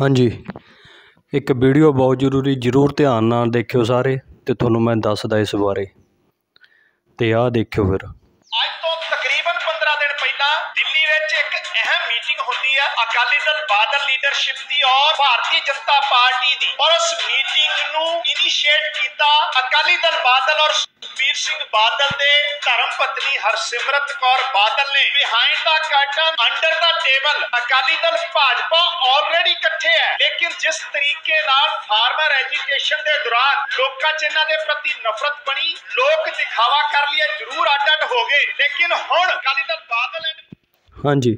ਹਾਂਜੀ ਇੱਕ ਵੀਡੀਓ ਬਹੁਤ ਜ਼ਰੂਰੀ ਜ਼ਰੂਰ ਧਿਆਨ ਨਾਲ ਦੇਖਿਓ ਸਾਰੇ ਤੇ ਤੁਹਾਨੂੰ ਮੈਂ ਦੱਸਦਾ ਇਸ ਬਾਰੇ ਤੇ ਆਹ ਦੇਖਿਓ ਫਿਰ ਅੱਜ ਤੋਂ ਤਕਰੀਬਨ 15 ਦਿਨ ਪਹਿਲਾਂ ਦਿੱਲੀ ਵਿੱਚ ਇੱਕ ਅਹਿਮ ਮੀਟਿੰਗ ਹੁੰਦੀ ਆ ਅਕਾਲੀ ਦਲ ਬਾਦਲ ਲੀਡਰਸ਼ਿਪ ਦੀ ਔਰ ਭਾਰਤੀ ਜਨਤਾ ਪਾਰਟੀ ਦੀ ਔਰ ਉਸ ਮੀਟਿੰਗ ਨੂੰ ਇਨੀਸ਼ੀਏਟ ਕੀਤਾ ਅਕਾਲੀ ਦਲ ਬਾਦਲ ਔਰ ਰਣਜੀਤ ਸਿੰਘ ਬਾਦਲ ਦੇ ਧਰਮ ਪਤਨੀ ਹਰਸਿਮਰਤ ਕੌਰ ਬਾਦਲ ਨੇ ਬਿਹਾਈਂਡ ਦਾ ਕਾਟਾ under the table Akali Dal Bhajpa already ਇਕੱਠੇ ਹੈ ਲੇਕਿਨ ਜਿਸ ਤਰੀਕੇ ਨਾਲ ਫਾਰਮਰ ਐਜੂਕੇਸ਼ਨ ਦੇ ਦੌਰਾਨ ਲੋਕਾਂ 'ਚ ਇਹਨਾਂ ਦੇ ਪ੍ਰਤੀ ਨਫ਼ਰਤ ਬਣੀ ਲੋਕ ਦਿਖਾਵਾ ਕਰ ਲਿਆ ਜ਼ਰੂਰ ਹੋ ਗਏ ਲੇਕਿਨ ਹੁਣ ਅਕਾਲੀ ਦਲ ਬਾਦਲ ਹਾਂਜੀ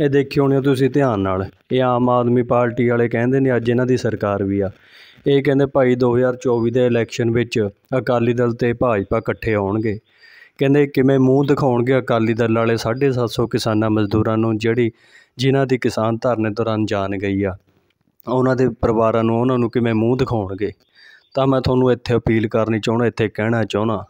ਇਹ ਦੇਖਿਓ ਨੇ ਤੁਸੀਂ ਧਿਆਨ ਨਾਲ ਇਹ ਆਮ ਆਦਮੀ ਪਾਰਟੀ ਵਾਲੇ ਕਹਿੰਦੇ ਨੇ ਅੱਜ ਇਹਨਾਂ ਦੀ ਸਰਕਾਰ ਵੀ ਆ ਇਹ ਕਹਿੰਦੇ ਭਾਈ 2024 ਦੇ ਇਲੈਕਸ਼ਨ ਵਿੱਚ ਅਕਾਲੀ ਦਲ ਤੇ ਭਾਜਪਾ ਇਕੱਠੇ ਆਉਣਗੇ ਕਹਿੰਦੇ ਕਿਵੇਂ ਮੂੰਹ ਦਿਖਾਉਣਗੇ ਅਕਾਲੀ ਦਲ ਵਾਲੇ 750 ਕਿਸਾਨਾਂ ਮਜ਼ਦੂਰਾਂ ਨੂੰ ਜਿਹੜੀ ਜਿਨ੍ਹਾਂ ਦੀ ਕਿਸਾਨ ਧਰਨੇ ਦੌਰਾਨ ਜਾਨ ਗਈ ਆ ਉਹਨਾਂ ਦੇ ਪਰਿਵਾਰਾਂ ਨੂੰ ਉਹਨਾਂ ਨੂੰ ਕਿਵੇਂ ਮੂੰਹ ਦਿਖਾਉਣਗੇ ਤਾਂ ਮੈਂ ਤੁਹਾਨੂੰ ਇੱਥੇ ਅਪੀਲ ਕਰਨੀ ਚਾਹੁੰਦਾ ਇੱਥੇ ਕਹਿਣਾ ਚਾਹੁੰਦਾ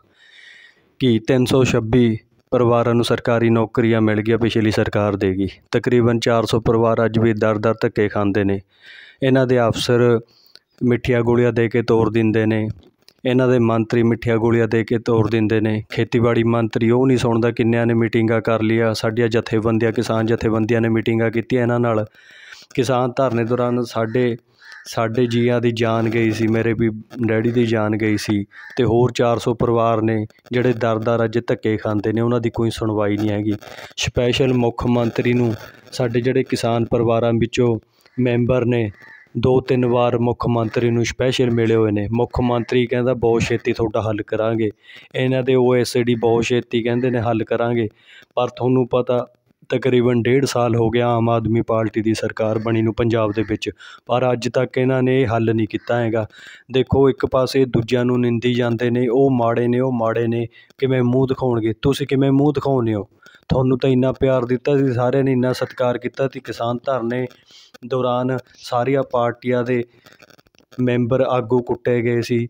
ਕਿ 326 ਪਰਿਵਾਰਾਂ ਨੂੰ ਸਰਕਾਰੀ ਨੌਕਰੀਆਂ ਮਿਲ ਗਈਆਂ ਪਿਛਲੀ ਸਰਕਾਰ ਦੇਗੀ ਤਕਰੀਬਨ 400 ਪਰਿਵਾਰ ਅੱਜ ਵੀ ਦਰ ਦਰ ਧੱਕੇ ਖਾਂਦੇ ਨੇ ਇਹਨਾਂ ਦੇ ਅਫਸਰ ਮਿੱਠੀਆਂ ਗੋਲੀਆਂ ਦੇ ਕੇ ਤੋਰ ਦਿੰਦੇ ਨੇ ਇਹਨਾਂ ਦੇ ਮੰਤਰੀ ਮਿੱਠੀਆਂ ਗੋਲੀਆਂ ਦੇ ਕੇ ਤੋਰ ਦਿੰਦੇ ਨੇ ਖੇਤੀਬਾੜੀ ਮੰਤਰੀ ਉਹ ਨਹੀਂ ਸੁਣਦਾ ਕਿੰਨਿਆਂ ਨੇ ਮੀਟਿੰਗਾਂ ਕਰ ਲਿਆ ਸਾਡੀਆਂ ਜਥੇਬੰਦੀਆਂ ਕਿਸਾਨ ਜਥੇਬੰਦੀਆਂ ਨੇ ਮੀਟਿੰਗਾਂ ਕੀਤੀਆਂ ਇਹਨਾਂ ਨਾਲ ਕਿਸਾਨ ਧਰਨੇ ਦੌਰਾਨ ਸਾਡੇ ਸਾਡੇ ਜੀਆਂ ਦੀ ਜਾਨ ਗਈ ਸੀ ਮੇਰੇ ਵੀ ਡੈਡੀ ਦੀ ਜਾਨ ਗਈ ਸੀ ਤੇ ਹੋਰ 400 ਪਰਿਵਾਰ ਨੇ ਜਿਹੜੇ ਦਰਦਾਰ ਅੱਜ ਧੱਕੇ ਖਾਂਦੇ ਨੇ ਉਹਨਾਂ ਦੀ ਕੋਈ ਸੁਣਵਾਈ ਨਹੀਂ ਹੈਗੀ ਸਪੈਸ਼ਲ ਮੁੱਖ ਮੰਤਰੀ ਨੂੰ ਸਾਡੇ ਜਿਹੜੇ ਕਿਸਾਨ ਪਰਿਵਾਰਾਂ ਵਿੱਚੋਂ ਮੈਂਬਰ ਨੇ ਦੋ ਤਿੰਨ ਵਾਰ ਮੁੱਖ ਮੰਤਰੀ ਨੂੰ ਸਪੈਸ਼ਲ ਮਿਲੇ ਹੋਏ ਨੇ ਮੁੱਖ ਮੰਤਰੀ ਕਹਿੰਦਾ ਬਹੁਤ ਛੇਤੀ ਤੁਹਾਡਾ ਹੱਲ ਕਰਾਂਗੇ ਇਹਨਾਂ ਦੇ ਓਐਸਡੀ ਐਸ ਬਹੁਤ ਛੇਤੀ ਕਹਿੰਦੇ ਨੇ ਹੱਲ ਕਰਾਂਗੇ ਪਰ ਤੁਹਾਨੂੰ ਪਤਾ ਤਕਰੀਬਨ ਡੇਢ ਸਾਲ ਹੋ ਗਿਆ ਆਮ ਆਦਮੀ ਪਾਰਟੀ ਦੀ ਸਰਕਾਰ ਬਣੀ ਨੂੰ ਪੰਜਾਬ ਦੇ ਵਿੱਚ ਪਰ ਅੱਜ ਤੱਕ ਇਹਨਾਂ ਨੇ ਹੱਲ ਨਹੀਂ ਕੀਤਾ ਹੈਗਾ ਦੇਖੋ ਇੱਕ ਪਾਸੇ ਦੂਜਿਆਂ ਨੂੰ ਨਿੰਦੀ ਜਾਂਦੇ ਨੇ ਉਹ ਮਾੜੇ ਨੇ ਉਹ ਮਾੜੇ ਨੇ ਕਿਵੇਂ ਮੂੰਹ ਦਿਖਾਉਣਗੇ ਤੁਸੀਂ ਕਿਵੇਂ ਮੂੰਹ ਦਿਖਾਉਂਦੇ ਹੋ ਤੁਹਾਨੂੰ ਤਾਂ ਇੰਨਾ ਪਿਆਰ ਦਿੱਤਾ ਸੀ ਸਾਰਿਆਂ ਨੇ ਇੰਨਾ ਸਤਿਕਾਰ ਕੀਤਾ ਸੀ ਕਿਸਾਨ ਧਰਨੇ ਦੌਰਾਨ ਸਾਰੀਆਂ ਪਾਰਟੀਆਂ ਦੇ ਮੈਂਬਰ ਆਗੂ ਕੁੱਟੇ ਗਏ ਸੀ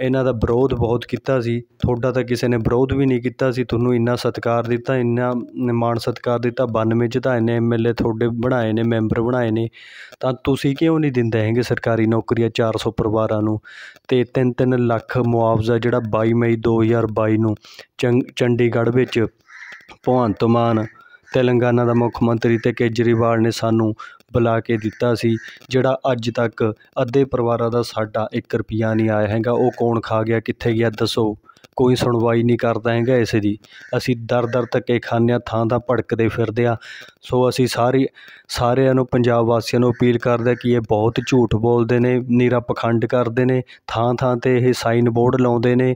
ਇਹਨਾਂ ਦਾ ਵਿਰੋਧ ਬਹੁਤ ਕੀਤਾ ਸੀ ਤੁਹਾਡਾ ਤਾਂ ਕਿਸੇ ਨੇ ਵਿਰੋਧ ਵੀ ਨਹੀਂ ਕੀਤਾ ਸੀ ਤੁਹਾਨੂੰ ਇੰਨਾ ਸਤਿਕਾਰ ਦਿੱਤਾ ਇੰਨਾ ਮਾਣ ਸਤਿਕਾਰ ਦਿੱਤਾ 92 'ਚ ਤਾਂ ਇਹਨੇ ਐਮਐਲਏ ਤੁਹਾਡੇ ਬਣਾਏ ਨੇ ਮੈਂਬਰ ਬਣਾਏ ਨੇ ਤਾਂ ਤੁਸੀਂ ਕਿਉਂ ਨਹੀਂ ਦਿੰਦੇ ਹੈਗੇ ਸਰਕਾਰੀ ਨੌਕਰੀਆਂ 400 ਪਰਿਵਾਰਾਂ ਨੂੰ ਤੇ 3-3 ਲੱਖ ਮੁਆਵਜ਼ਾ ਜਿਹੜਾ 22 ਮਈ 2022 ਨੂੰ ਚੰਡੀਗੜ੍ਹ ਵਿੱਚ ਭਵੰਤ ਮਾਨ ਤੇਲੰਗਾਨਾ ਦਾ ਮੁੱਖ ਮੰਤਰੀ ਤੇ ਕੇਜਰੀਵਾਲ ਨੇ ਸਾਨੂੰ ਬੁਲਾ ਕੇ ਦਿੱਤਾ ਸੀ ਜਿਹੜਾ ਅੱਜ ਤੱਕ ਅੱਧੇ ਪਰਿਵਾਰਾਂ ਦਾ ਸਾਡਾ 1 ਰੁਪਿਆ ਨਹੀਂ ਆਇਆ ਹੈਗਾ ਉਹ ਕੌਣ ਖਾ ਗਿਆ ਕਿੱਥੇ ਗਿਆ ਦੱਸੋ ਕੋਈ ਸੁਣਵਾਈ ਨਹੀਂ ਕਰਦਾ ਹੈਗਾ ਇਸ ਦੀ ਅਸੀਂ ਦਰ ਦਰ ਤੱਕੇ ਖਾਂਦੇ ਥਾਂ ਦਾ ਭੜਕਦੇ ਫਿਰਦੇ ਆ ਸੋ ਅਸੀਂ ਸਾਰੀ ਸਾਰਿਆਂ ਨੂੰ ਪੰਜਾਬ ਵਾਸੀਆਂ ਨੂੰ ਅਪੀਲ ਕਰਦੇ ਕਿ ਇਹ ਬਹੁਤ ਝੂਠ ਬੋਲਦੇ ਨੇ ਨੀਰਾ ਪਖੰਡ ਕਰਦੇ ਨੇ ਥਾਂ ਥਾਂ 'ਤੇ ਇਹ ਸਾਈਨ ਬੋਰਡ ਲਾਉਂਦੇ ਨੇ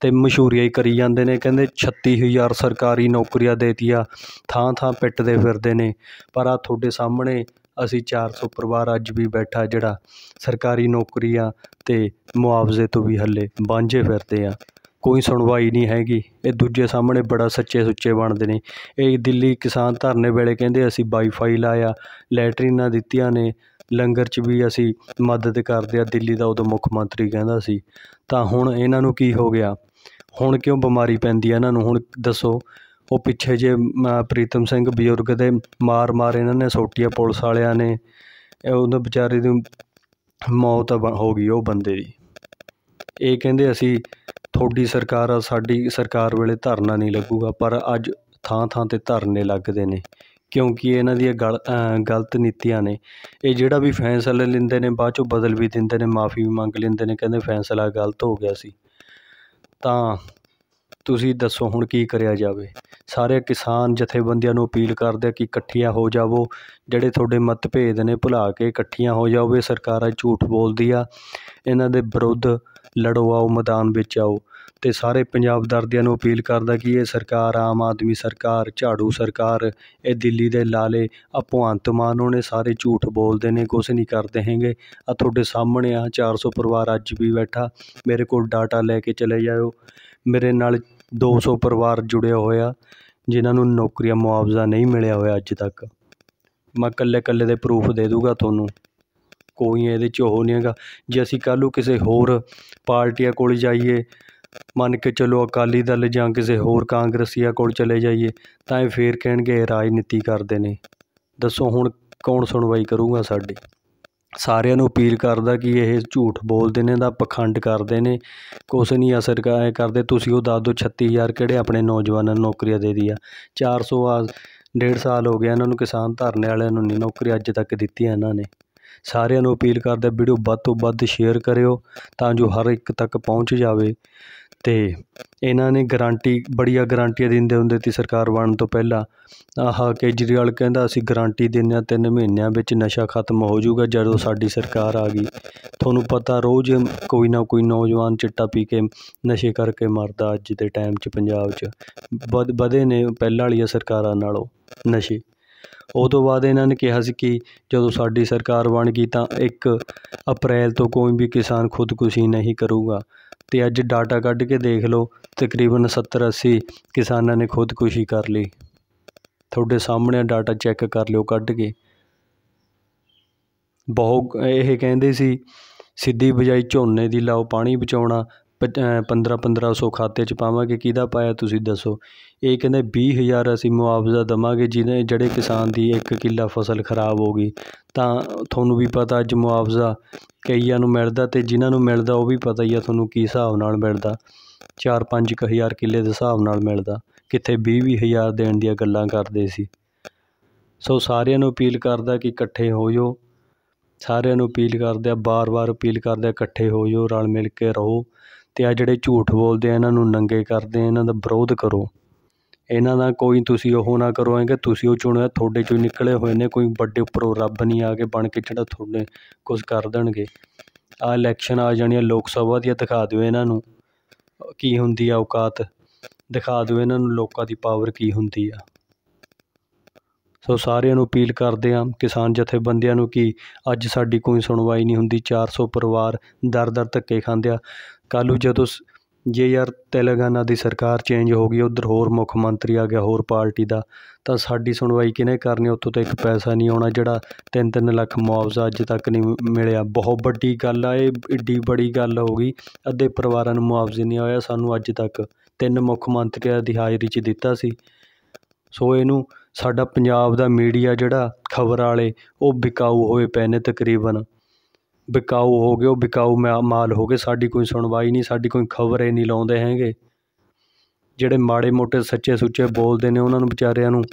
ਤੇ ਮਸ਼ਹੂਰੀਆਂ ਹੀ ਕਰੀ ਜਾਂਦੇ ਨੇ ਕਹਿੰਦੇ 36000 ਸਰਕਾਰੀ ਨੌਕਰੀਆਂ ਦੇਤੀਆਂ ਥਾਂ ਥਾਂ ਪਿੱਟਦੇ ਫਿਰਦੇ ਨੇ ਪਰ ਆ ਤੁਹਾਡੇ ਸਾਹਮਣੇ ਅਸੀਂ 400 ਪਰਿਵਾਰ ਅੱਜ ਵੀ ਬੈਠਾ ਜਿਹੜਾ ਸਰਕਾਰੀ ਨੌਕਰੀਆਂ ਤੇ ਮੁਆਵਜ਼ੇ ਤੋਂ ਵੀ ਹੱਲੇ ਬਾਂਝੇ ਫਿਰਦੇ ਆ ਕੋਈ ਸੁਣਵਾਈ ਨਹੀਂ ਹੈਗੀ ਇਹ ਦੂਜੇ ਸਾਹਮਣੇ ਬੜਾ ਸੱਚੇ ਸੁੱਚੇ ਬਣਦੇ ਨੇ ਇਹ ਦਿੱਲੀ ਕਿਸਾਨ ਧਰਨੇ ਵੇਲੇ ਕਹਿੰਦੇ ਅਸੀਂ ਵਾਈਫਾਈ ਲਾਇਆ ਲੈਟਰੀਨਾਂ ਦਿੱਤੀਆਂ ਨੇ ਲੰਗਰ 'ਚ ਵੀ ਅਸੀਂ ਮਦਦ ਕਰਦੇ ਆ ਦਿੱਲੀ ਦਾ ਉਦੋਂ ਮੁੱਖ ਮੰਤਰੀ ਕਹਿੰਦਾ ਸੀ ਤਾਂ ਹੁਣ ਇਹਨਾਂ ਨੂੰ ਕੀ ਹੋ ਗਿਆ ਹੁਣ ਕਿਉਂ ਬਿਮਾਰੀ ਪੈਂਦੀ ਹੈ ਇਹਨਾਂ ਨੂੰ ਹੁਣ ਦੱਸੋ ਉਹ ਪਿੱਛੇ ਜੇ ਪ੍ਰੀਤਮ ਸਿੰਘ ਬਜ਼ੁਰਗ ਦੇ ਮਾਰ ਮਾਰ ਇਹਨਾਂ ਨੇ ਸੋਟੀਆਂ ਪੁਲਿਸ ਵਾਲਿਆਂ ਨੇ ਉਹਨਾਂ ਵਿਚਾਰੇ ਦੀ ਮੌਤ ਹੋ ਗਈ ਉਹ ਬੰਦੇ ਦੀ ਇਹ ਕਹਿੰਦੇ ਅਸੀਂ ਤੁਹਾਡੀ ਸਰਕਾਰ ਆ ਸਾਡੀ ਸਰਕਾਰ ਵੇਲੇ ਧਰਨਾ ਨਹੀਂ ਲੱਗੂਗਾ ਪਰ ਅੱਜ ਥਾਂ ਥਾਂ 'ਤੇ ਧਰਨੇ ਲੱਗਦੇ ਨੇ ਕਿਉਂਕਿ ਇਹਨਾਂ ਦੀ ਗਲਤ ਨੀਤੀਆਂ ਨੇ ਇਹ ਜਿਹੜਾ ਵੀ ਫੈਸਲਾ ਲੈਂਦੇ ਨੇ ਬਾਅਦ 'ਚੋਂ ਬਦਲ ਵੀ ਦਿੰਦੇ ਨੇ ਮਾਫ਼ੀ ਵੀ ਮੰਗ ਲੈਂਦੇ ਨੇ ਕਹਿੰਦੇ ਫੈਸਲਾ ਗਲਤ ਹੋ ਗਿਆ ਸੀ ਤਾਂ ਤੁਸੀਂ ਦੱਸੋ ਹੁਣ ਕੀ ਕਰਿਆ ਜਾਵੇ ਸਾਰੇ ਕਿਸਾਨ ਜਥੇਬੰਦੀਆਂ ਨੂੰ ਅਪੀਲ ਕਰਦੇ ਕਿ ਇਕੱਠੀਆਂ ਹੋ ਜਾਵੋ ਜਿਹੜੇ ਤੁਹਾਡੇ ਮਤਭੇਦ ਨੇ ਭੁਲਾ ਕੇ ਇਕੱਠੀਆਂ ਹੋ ਜਾਓ ਸਰਕਾਰਾਂ ਝੂਠ ਬੋਲਦੀ ਆ ਇਹਨਾਂ ਦੇ ਵਿਰੁੱਧ ਲੜੋ ਆਓ ਮੈਦਾਨ ਵਿੱਚ ਆਓ ਤੇ ਸਾਰੇ ਪੰਜਾਬ ਦਰਦਿਆਂ ਨੂੰ ਅਪੀਲ ਕਰਦਾ ਕਿ ਇਹ ਸਰਕਾਰ ਆਮ ਆਦਮੀ ਸਰਕਾਰ ਝਾੜੂ ਸਰਕਾਰ ਇਹ ਦਿੱਲੀ ਦੇ ਲਾਲੇ ਆਪੋ ਅੰਤਮਾਨ ਉਹਨੇ ਸਾਰੇ ਝੂਠ ਬੋਲਦੇ ਨੇ ਕੁਝ ਨਹੀਂ ਕਰਦੇ ਹੈਗੇ ਆ ਤੁਹਾਡੇ ਸਾਹਮਣੇ ਆ 400 ਪਰਿਵਾਰ ਅੱਜ ਵੀ ਬੈਠਾ ਮੇਰੇ ਕੋਲ ਡਾਟਾ ਲੈ ਕੇ ਚਲੇ ਜਾਓ ਮੇਰੇ ਨਾਲ 200 ਪਰਿਵਾਰ ਪਰਿਵਾਰ ਹੋਏ ਹੋਇਆ ਜਿਨ੍ਹਾਂ ਨੂੰ ਨੌਕਰੀਆਂ ਮੁਆਵਜ਼ਾ ਨਹੀਂ ਮਿਲਿਆ ਹੋਇਆ ਅੱਜ ਤੱਕ ਮੈਂ ਕੱਲੇ ਕੱਲੇ ਦੇ ਪ੍ਰੂਫ ਦੇ ਦੂੰਗਾ ਤੁਹਾਨੂੰ ਕੋਈ ਇਹਦੇ 'ਚ ਉਹ ਨਹੀਂ ਹੈਗਾ ਜੇ ਅਸੀਂ ਕੱਲੂ ਨੂੰ ਕਿਸੇ ਹੋਰ ਪਾਰਟੀਆਂ ਕੋਲ ਜਾਈਏ ਮੰਨ ਕੇ ਚਲੋ ਅਕਾਲੀ ਦਲ ਜਾਂ ਕਿਸੇ ਹੋਰ ਕਾਂਗਰਸੀਆ ਕੋਲ ਚਲੇ ਜਾਈਏ ਤਾਂ ਇਹ ਫੇਰ ਕਹਿਣਗੇ ਰਾਜਨੀਤੀ ਕਰਦੇ ਨੇ ਦੱਸੋ ਹੁਣ ਕੌਣ ਸੁਣਵਾਈ ਕਰੂਗਾ ਸਾਡੀ ਸਾਰਿਆਂ ਨੂੰ ਅਪੀਲ ਕਰਦਾ ਕਿ ਇਹ ਝੂਠ ਬੋਲਦੇ ਨੇ ਦਾ ਪਖੰਡ ਕਰਦੇ ਨੇ ਕੁਛ ਨਹੀਂ ਅਸਰ ਕਰਦੇ ਤੁਸੀਂ ਉਹ ਦੱਸ ਦਿਓ 36000 ਕਿਹੜੇ ਆਪਣੇ ਨੌਜਵਾਨਾਂ ਨੂੰ ਨੌਕਰੀਆਂ ਦੇ ਦਿਆ 400 ਆ ਡੇਢ ਸਾਲ ਹੋ ਗਿਆ ਇਹਨਾਂ ਨੂੰ ਕਿਸਾਨ ਧਰਨੇ ਵਾਲਿਆਂ ਨੂੰ ਨਹੀਂ ਨੌਕਰੀ ਅੱਜ ਤੱਕ ਦਿੱਤੀਆਂ ਇਹਨਾਂ ਨੇ ਸਾਰਿਆਂ ਨੂੰ ਅਪੀਲ ਕਰਦਾ ਵੀਡੀਓ ਵੱਧ ਤੋਂ ਵੱਧ ਸ਼ੇਅਰ ਕਰਿਓ ਤਾਂ ਜੋ ਹਰ ਇੱਕ ਤੱਕ ਪਹੁੰਚ ਜਾਵੇ ਅਤੇ ਇਹਨਾਂ ਨੇ ਗਰੰਟੀ ਬੜੀਆ ਗਰੰਟੀਆਂ ਦਿੰਦੇ ਹੁੰਦੇ ਸੀ ਸਰਕਾਰ ਬਣਨ ਤੋਂ ਪਹਿਲਾਂ ਆਹ ਕੇਜਰੀਵਾਲ ਕਹਿੰਦਾ ਅਸੀਂ ਗਰੰਟੀ ਦਿੰਦੇ ਹਾਂ ਤਿੰਨ ਮਹੀਨਿਆਂ ਵਿੱਚ ਨਸ਼ਾ ਖਤਮ ਹੋ ਜਾਊਗਾ ਜਦੋਂ ਸਾਡੀ ਸਰਕਾਰ ਆ ਗਈ ਤੁਹਾਨੂੰ ਪਤਾ ਰੋਜ਼ ਕੋਈ ਨਾ ਕੋਈ ਨੌਜਵਾਨ ਚਿੱਟਾ ਪੀ ਕੇ ਨਸ਼ੇ ਕਰਕੇ ਮਰਦਾ ਅੱਜ ਦੇ ਟਾਈਮ 'ਚ ਪੰਜਾਬ 'ਚ ਵਧ ਵਧੇ ਨੇ ਪਹਿਲਾਂ ਵਾਲੀਆਂ ਸਰਕਾਰਾਂ ਨਾਲੋਂ ਨਸ਼ੇ ਉਹ ਤੋਂ ਬਾਅਦ ਇਹਨਾਂ ਨੇ ਕਿਹਾ ਸੀ ਕਿ ਜਦੋਂ ਸਾਡੀ ਸਰਕਾਰ ਬਣ ਗਈ ਤਾਂ 1 ਅਪ੍ਰੈਲ ਤੋਂ ਕੋਈ ਵੀ ਕਿਸਾਨ ਖੁਦਕੁਸ਼ੀ ਨਹੀਂ ਕਰੂਗਾ ਤੇ ਅੱਜ ਡਾਟਾ ਕੱਢ ਕੇ ਦੇਖ ਲਓ ਤਕਰੀਬਨ 70 80 ਕਿਸਾਨਾਂ ਨੇ ਖੁਦਕੁਸ਼ੀ ਕਰ ਲਈ ਤੁਹਾਡੇ ਸਾਹਮਣੇ ਡਾਟਾ ਚੈੱਕ ਕਰ ਲਿਓ ਕੱਢ ਕੇ ਬਹੁਤ ਇਹ ਕਹਿੰਦੇ ਸੀ ਸਿੱਧੀ ਬਜਾਈ ਝੋਨੇ ਦੀ ਲਾਓ ਪਾਣੀ ਬਚਾਉਣਾ ਪਚ 15 1500 ਖਾਤੇ 'ਚ ਪਾਵਾਂਗੇ ਕਿਹਦਾ ਪਾਇਆ ਤੁਸੀਂ ਦੱਸੋ ਇਹ ਕਹਿੰਦੇ 20000 ਅਸੀਂ ਮੁਆਵਜ਼ਾ ਦੇਵਾਂਗੇ ਜਿਹਨੇ ਜਿਹੜੇ ਕਿਸਾਨ ਦੀ ਇੱਕ ਕਿੱਲਾ ਫਸਲ ਖਰਾਬ ਹੋ ਗਈ ਤਾਂ ਤੁਹਾਨੂੰ ਵੀ ਪਤਾ ਅੱਜ ਮੁਆਵਜ਼ਾ ਕਈਆਂ ਨੂੰ ਮਿਲਦਾ ਤੇ ਜਿਨ੍ਹਾਂ ਨੂੰ ਮਿਲਦਾ ਉਹ ਵੀ ਪਤਾ ਹੀ ਆ ਤੁਹਾਨੂੰ ਕੀ ਹਿਸਾਬ ਨਾਲ ਮਿਲਦਾ 4 5 ਕੁ ਹਜ਼ਾਰ ਕਿੱਲੇ ਦੇ ਹਿਸਾਬ ਨਾਲ ਮਿਲਦਾ ਕਿੱਥੇ 20-20000 ਹਜ਼ਾਰ ਦੇਣ ਦੀਆਂ ਗੱਲਾਂ ਕਰਦੇ ਸੀ ਸੋ ਸਾਰਿਆਂ ਨੂੰ ਅਪੀਲ ਕਰਦਾ ਕਿ ਇਕੱਠੇ ਹੋ ਜਾਓ ਸਾਰਿਆਂ ਨੂੰ ਅਪੀਲ ਕਰਦੇ ਆ ਬਾਰ-ਬਾਰ ਅਪੀਲ ਕਰਦੇ ਆ ਇਕੱਠੇ ਹੋ ਜਾਓ ਰਲ ਮਿਲ ਕੇ ਰਹੋ ਅਤੇ ਆ ਜਿਹੜੇ ਝੂਠ ਬੋਲਦੇ ਆ ਇਹਨਾਂ ਨੂੰ ਨੰਗੇ ਕਰਦੇ ਇਹਨਾਂ ਦਾ ਵਿਰੋਧ ਕਰੋ ਇਹਨਾਂ ਦਾ ਕੋਈ ਤੁਸੀਂ ਉਹ ਨਾ ਕਰੋ ਕਿ ਤੁਸੀਂ ਉਹ ਚੁਣਿਆ ਤੁਹਾਡੇ 'ਚੋਂ ਨਿਕਲੇ ਹੋਏ ਨੇ ਕੋਈ ਵੱਡੇ ਉੱਪਰੋਂ ਰੱਬ ਨਹੀਂ ਆ ਕੇ ਬਣ ਕੇ ਜਿਹੜਾ ਤੁਹਾਡੇ ਕੁਝ ਕਰ ਦੇਣਗੇ ਆ ਇਲੈਕਸ਼ਨ ਆ ਜਾਣੀ ਆ ਲੋਕ ਸਭਾ ਦੀਆਂ ਦਿਖਾ ਦਿਓ ਇਹਨਾਂ ਨੂੰ ਕੀ ਹੁੰਦੀ ਆ ਔਕਾਤ ਦਿਖਾ ਦਿਓ ਇਹਨਾਂ ਨੂੰ ਲੋਕਾਂ ਦੀ ਪਾਵਰ ਕੀ ਹੁੰਦੀ ਆ ਸੋ ਸਾਰਿਆਂ ਨੂੰ ਅਪੀਲ ਕਰਦੇ ਆ ਕਿਸਾਨ ਜਥੇਬੰਦੀਆਂ ਨੂੰ ਕਿ ਅੱਜ ਸਾਡੀ ਕੋਈ ਸੁਣਵਾਈ ਨਹੀਂ ਹੁੰਦੀ 400 ਪਰਿਵਾਰ ਦਰ ਦਰ ਧੱਕੇ ਖਾਂਦੇ ਆ ਕੱਲ ਨੂੰ ਜਦੋਂ ਜੇ ਯਾਰ ਤੇਲੰਗਾਨਾ ਦੀ ਸਰਕਾਰ ਚੇਂਜ ਹੋ ਗਈ ਉਧਰ ਹੋਰ ਮੁੱਖ ਮੰਤਰੀ ਆ ਗਿਆ ਹੋਰ ਪਾਰਟੀ ਦਾ ਤਾਂ ਸਾਡੀ ਸੁਣਵਾਈ ਕਿਨੇ ਕਰਨੀ ਉੱਥੋਂ ਤਾਂ ਇੱਕ ਪੈਸਾ ਨਹੀਂ ਆਉਣਾ ਜਿਹੜਾ 3-3 ਲੱਖ ਮੁਆਵਜ਼ਾ ਅੱਜ ਤੱਕ ਨਹੀਂ ਮਿਲਿਆ ਬਹੁਤ ਵੱਡੀ ਗੱਲ ਆ ਇਹ ਏਡੀ ਬੜੀ ਗੱਲ ਹੋ ਗਈ ਅੱਧੇ ਪਰਿਵਾਰਾਂ ਨੂੰ ਮੁਆਵਜ਼ੇ ਨਹੀਂ ਆਇਆ ਸਾਨੂੰ ਅੱਜ ਤੱਕ ਤਿੰਨ ਮੁੱਖ ਮੰਤਰੀਆਂ ਦੀ ਹਾਜ਼ਰੀ 'ਚ ਦਿੱਤਾ ਸੀ ਸੋ ਇਹਨੂੰ ਸਾਡਾ ਪੰਜਾਬ ਦਾ ਮੀਡੀਆ ਜਿਹੜਾ ਖਬਰ ਵਾਲੇ ਉਹ ਵਿਕਾਊ ਹੋਏ ਪੈਨੇ ਨੇ ਤਕਰੀਬਨ ਬਿਕਾਊ ਹੋ ਗਏ ਉਹ ਬਿਕਾਊ ਮਾਲ ਹੋ ਗਏ ਸਾਡੀ ਕੋਈ ਸੁਣਵਾਈ ਨਹੀਂ ਸਾਡੀ ਕੋਈ ਖਬਰ ਨਹੀਂ ਲਾਉਂਦੇ ਹੈਗੇ ਜਿਹੜੇ ਮਾੜੇ ਮੋਟੇ ਸੱਚੇ ਸੁੱਚੇ ਬੋਲਦੇ ਨੇ ਉਹਨਾਂ ਨੂੰ ਵਿਚਾਰਿਆਂ ਨੂੰ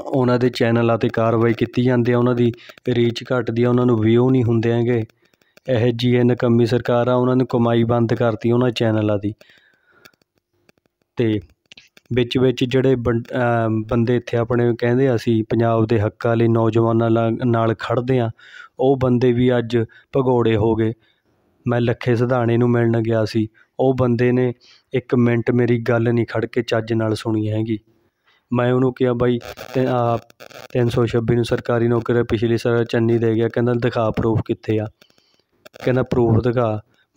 ਉਹਨਾਂ ਦੇ ਚੈਨਲਾਂ 'ਤੇ ਕਾਰਵਾਈ ਕੀਤੀ ਜਾਂਦੀ ਆ ਉਹਨਾਂ ਦੀ ਰੀਚ ਘਟਦੀ ਆ ਉਹਨਾਂ ਨੂੰ ਵਿਊ ਨਹੀਂ ਹੁੰਦੇ ਹੈਗੇ ਜੀ ਜਿਹੀ ਨਿਕੰਮੀ ਸਰਕਾਰ ਆ ਉਹਨਾਂ ਨੇ ਕਮਾਈ ਬੰਦ ਕਰਤੀ ਉਹਨਾਂ ਚੈਨਲਾਂ ਦੀ ਤੇ ਵਿੱਚ ਵਿੱਚ ਜਿਹੜੇ ਬੰਦੇ ਇੱਥੇ ਆਪਣੇ ਕਹਿੰਦੇ ਅਸੀਂ ਪੰਜਾਬ ਦੇ ਹੱਕਾਂ ਲਈ ਨੌਜਵਾਨਾਂ ਨਾਲ ਖੜਦੇ ਆ ਉਹ ਬੰਦੇ ਵੀ ਅੱਜ ਭਗੋੜੇ ਹੋ ਗਏ ਮੈਂ ਲੱਖੇ ਸਿਧਾਣੇ ਨੂੰ ਮਿਲਣ ਗਿਆ ਸੀ ਉਹ ਬੰਦੇ ਨੇ ਇੱਕ ਮਿੰਟ ਮੇਰੀ ਗੱਲ ਨਹੀਂ ਖੜ ਕੇ ਚੱਜ ਨਾਲ ਸੁਣੀ ਹੈਗੀ ਮੈਂ ਉਹਨੂੰ ਕਿਹਾ ਬਾਈ ਤੇ ਆਹ 326 ਨੂੰ ਸਰਕਾਰੀ ਨੌਕਰੀ ਪਿਛਲੀ ਸਾਲ ਚੰਨੀ ਦੇ ਗਿਆ ਕਹਿੰਦਾ ਦਿਖਾ ਪ੍ਰੂਫ ਕਿੱਥੇ ਆ ਕਹਿੰਦਾ ਪ੍ਰੂਫ ਦਿਖਾ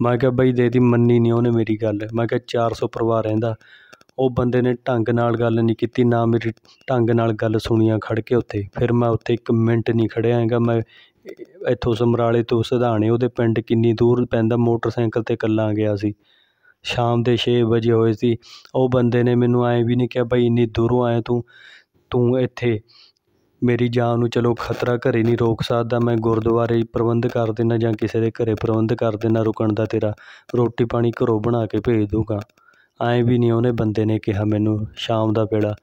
ਮੈਂ ਕਿਹਾ ਬਾਈ ਦੇ ਦੀ ਮੰਨੀ ਨਹੀਂ ਉਹਨੇ ਮੇਰੀ ਗੱਲ ਮੈਂ ਕਿਹਾ 400 ਪਰਿਵਾਰ ਰਹਿੰਦਾ ਉਹ ਬੰਦੇ ਨੇ ਢੰਗ ਨਾਲ ਗੱਲ ਨਹੀਂ ਕੀਤੀ ਨਾ ਮੇਰੀ ਢੰਗ ਨਾਲ ਗੱਲ ਸੁਣੀ ਆ ਕੇ ਉੱਥੇ ਫਿਰ ਮੈਂ ਉੱਥੇ ਇੱਕ ਮਿੰਟ ਨਹੀਂ ਖੜਿਆ ਹੈਗਾ ਮੈਂ ਇੱਥੋਂ ਸਮਰਾਲੇ ਤੋਂ ਸਧਾਣੇ ਉਹਦੇ ਪਿੰਡ ਕਿੰਨੀ ਦੂਰ ਪੈਂਦਾ ਮੋਟਰਸਾਈਕਲ 'ਤੇ ਕੱਲਾ ਗਿਆ ਸੀ ਸ਼ਾਮ ਦੇ 6 ਵਜੇ ਹੋਏ ਸੀ ਉਹ ਬੰਦੇ ਨੇ ਮੈਨੂੰ ਐਂ ਵੀ ਨਹੀਂ ਕਿਹਾ ਭਾਈ ਇੰਨੀ ਦੂਰੋਂ ਆਇਆ ਤੂੰ ਤੂੰ ਇੱਥੇ ਮੇਰੀ ਜਾਨ ਨੂੰ ਚਲੋ ਖਤਰਾ ਘਰੇ ਨਹੀਂ ਰੋਕ ਸਕਦਾ ਮੈਂ ਗੁਰਦੁਆਰੇ ਪ੍ਰਬੰਧ ਕਰ ਦੇਣਾ ਜਾਂ ਕਿਸੇ ਦੇ ਘਰੇ ਪ੍ਰਬੰਧ ਕਰ ਦੇਣਾ ਰੁਕਣ ਦਾ ਤੇਰਾ ਰੋਟੀ ਪਾਣੀ ਘਰੋਂ ਬਣਾ ਕੇ ਭੇਜ ਦੂੰਗਾ ਐਂ ਵੀ ਨਹੀਂ ਉਹਨੇ ਬੰਦੇ ਨੇ ਕਿਹਾ ਮੈਨੂੰ ਸ਼ਾਮ ਦਾ ਪੇੜਾ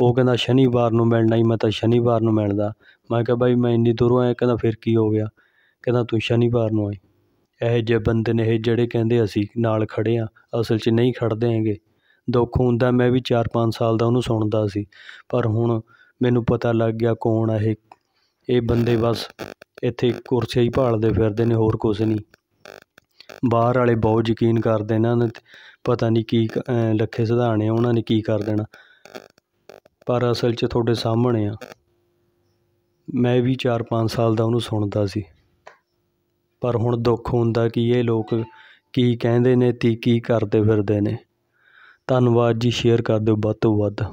ਉਹ ਕਹਿੰਦਾ ਸ਼ਨੀਵਾਰ ਨੂੰ ਮਿਲਣਾ ਹੀ ਮੈਂ ਤਾਂ ਸ਼ਨੀਵਾਰ ਨੂੰ ਮਿਲਦਾ ਮੈਂ ਕਿਹਾ ਬਾਈ ਮੈਂ ਇੰਨੀ ਦੂਰੋਂ ਆਇਆ ਕਹਿੰਦਾ ਫਿਰ ਕੀ ਹੋ ਗਿਆ ਕਹਿੰਦਾ ਤੂੰ ਸ਼ਨੀਵਾਰ ਨੂੰ ਆਈ ਇਹ ਜੇ ਬੰਦੇ ਨੇ ਇਹ ਜਿਹੜੇ ਕਹਿੰਦੇ ਅਸੀਂ ਨਾਲ ਖੜੇ ਆ ਅਸਲ 'ਚ ਨਹੀਂ ਖੜਦੇ ਹੈਗੇ ਦੁੱਖ ਹੁੰਦਾ ਮੈਂ ਵੀ 4-5 ਸਾਲ ਦਾ ਉਹਨੂੰ ਸੁਣਦਾ ਸੀ ਪਰ ਹੁਣ ਮੈਨੂੰ ਪਤਾ ਲੱਗ ਗਿਆ ਕੌਣ ਆ ਇਹ ਇਹ ਬੰਦੇ ਬਸ ਇੱਥੇ ਕੁਰਸੀ ਹੀ ਭਾਲਦੇ ਫਿਰਦੇ ਨੇ ਹੋਰ ਕੁਝ ਨਹੀਂ ਬਾਹਰ ਵਾਲੇ ਬਹੁਤ ਯਕੀਨ ਕਰਦੇ ਨੇ ਪਤਾ ਨਹੀਂ ਕੀ ਲੱਖੇ ਸਿਧਾਣੇ ਉਹਨਾਂ ਨੇ ਕੀ ਕਰ ਦੇਣਾ ਪਰ ਅਸਲ 'ਚ ਤੁਹਾਡੇ ਸਾਹਮਣੇ ਆ ਮੈਂ ਵੀ 4-5 ਸਾਲ ਦਾ ਉਹਨੂੰ ਸੁਣਦਾ ਸੀ ਪਰ ਹੁਣ ਦੁੱਖ ਹੁੰਦਾ ਕਿ ਇਹ ਲੋਕ ਕੀ ਕਹਿੰਦੇ ਨੇ ਤੇ ਕੀ ਕਰਦੇ ਫਿਰਦੇ ਨੇ ਧੰਨਵਾਦ ਜੀ ਸ਼ੇਅਰ ਕਰ ਦਿਓ ਵੱਧ ਤੋਂ ਵੱਧ